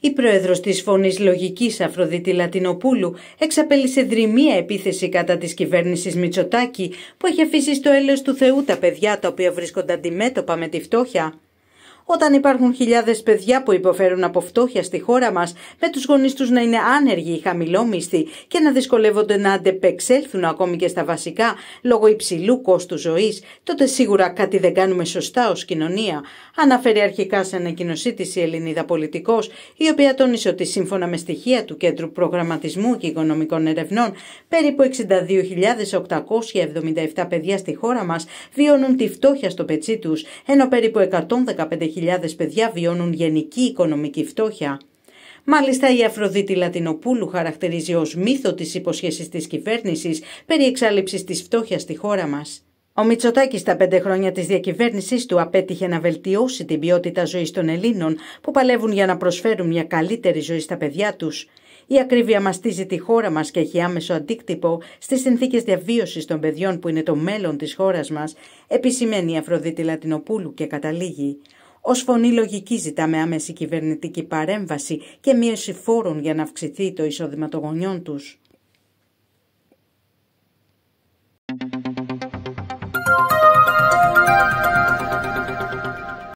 Η πρόεδρος της Φωνής Λογικής Αφροδίτη Λατινοπούλου εξαπέλυσε δρυμία επίθεση κατά της κυβέρνησης Μητσοτάκη, που έχει αφήσει στο έλεος του Θεού τα παιδιά τα οποία βρίσκονται αντιμέτωπα με τη φτώχεια. Όταν υπάρχουν χιλιάδες παιδιά που υποφέρουν από φτώχεια στη χώρα μας, με τους γονείς τους να είναι άνεργοι ή χαμηλόμισθοι και να δυσκολεύονται να αντεπεξέλθουν ακόμη και στα βασικά λόγω υψηλού κόστου ζωής, τότε σίγουρα κάτι δεν κάνουμε σωστά ως κοινωνία. Αναφέρει αρχικά σε ανακοινωσή τη η Ελληνίδα Πολιτικός, η οποία τόνισε ότι σύμφωνα με στοιχεία του Κέντρου Προγραμματισμού και Οικονομικών Ερευνών, περίπου 62.877 παιδιά στη χώρα μας βιώνουν τη φτώχεια στο πετσί τους, ενώ περίπου 115.000 παιδιά βιώνουν γενική οικονομική φτώχεια. Μάλιστα η Αφροδίτη Λατινοπούλου χαρακτηρίζει ως μύθο τις υποσχέσεις της κυβέρνησης περί εξάλληψης της φτώχειας στη χώρα μας. Ο Μητσοτάκης στα πέντε χρόνια της διακυβέρνηση του απέτυχε να βελτιώσει την ποιότητα ζωής των Ελλήνων που παλεύουν για να προσφέρουν μια καλύτερη ζωή στα παιδιά τους. Η ακρίβεια μαστίζει τη χώρα μας και έχει άμεσο αντίκτυπο στις συνθήκες διαβίωσης των παιδιών που είναι το μέλλον της χώρας μας, επισημαίνει η Αφροδίτη Λατινοπούλου και καταλήγει. Ως φωνή λογική ζητάμε άμεση κυβερνητική παρέμβαση και μείωση φόρων για να αυξηθεί το εισόδημα των γονιών τους.